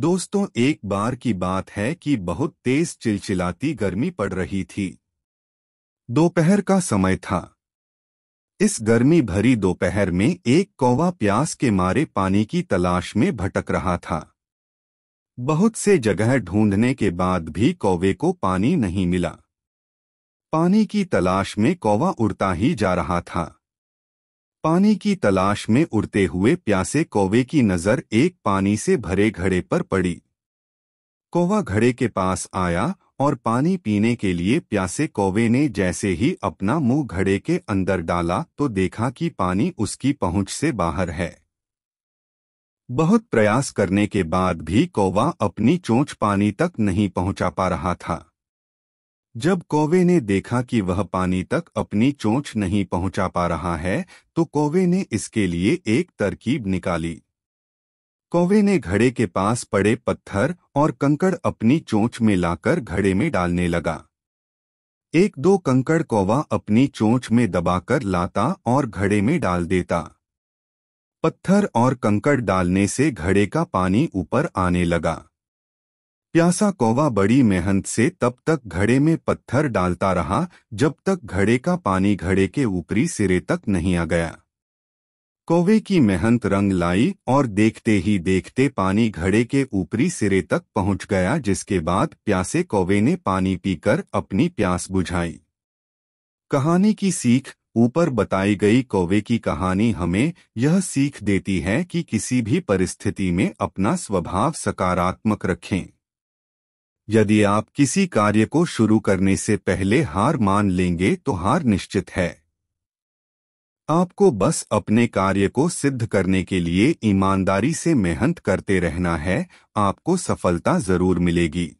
दोस्तों एक बार की बात है कि बहुत तेज चिलचिलाती गर्मी पड़ रही थी दोपहर का समय था इस गर्मी भरी दोपहर में एक कौवा प्यास के मारे पानी की तलाश में भटक रहा था बहुत से जगह ढूंढने के बाद भी कौवे को पानी नहीं मिला पानी की तलाश में कौवा उड़ता ही जा रहा था पानी की तलाश में उड़ते हुए प्यासे कौवे की नज़र एक पानी से भरे घड़े पर पड़ी कौवा घड़े के पास आया और पानी पीने के लिए प्यासे कौवे ने जैसे ही अपना मुंह घड़े के अंदर डाला तो देखा कि पानी उसकी पहुंच से बाहर है बहुत प्रयास करने के बाद भी कौवा अपनी चोंच पानी तक नहीं पहुंचा पा रहा था जब कौवे ने देखा कि वह पानी तक अपनी चोंच नहीं पहुंचा पा रहा है तो कौवे ने इसके लिए एक तरकीब निकाली कौवे ने घड़े के पास पड़े पत्थर और कंकड़ अपनी चोंच में लाकर घड़े में डालने लगा एक दो कंकड़ कौवा अपनी चोंच में दबाकर लाता और घड़े में डाल देता पत्थर और कंकड़ डालने से घड़े का पानी ऊपर आने लगा प्यासा कौवा बड़ी मेहनत से तब तक घड़े में पत्थर डालता रहा जब तक घड़े का पानी घड़े के ऊपरी सिरे तक नहीं आ गया कौवे की मेहनत रंग लाई और देखते ही देखते पानी घड़े के ऊपरी सिरे तक पहुंच गया जिसके बाद प्यासे कौवे ने पानी पीकर अपनी प्यास बुझाई कहानी की सीख ऊपर बताई गई कौवे की कहानी हमें यह सीख देती है कि किसी भी परिस्थिति में अपना स्वभाव सकारात्मक रखें यदि आप किसी कार्य को शुरू करने से पहले हार मान लेंगे तो हार निश्चित है आपको बस अपने कार्य को सिद्ध करने के लिए ईमानदारी से मेहनत करते रहना है आपको सफलता जरूर मिलेगी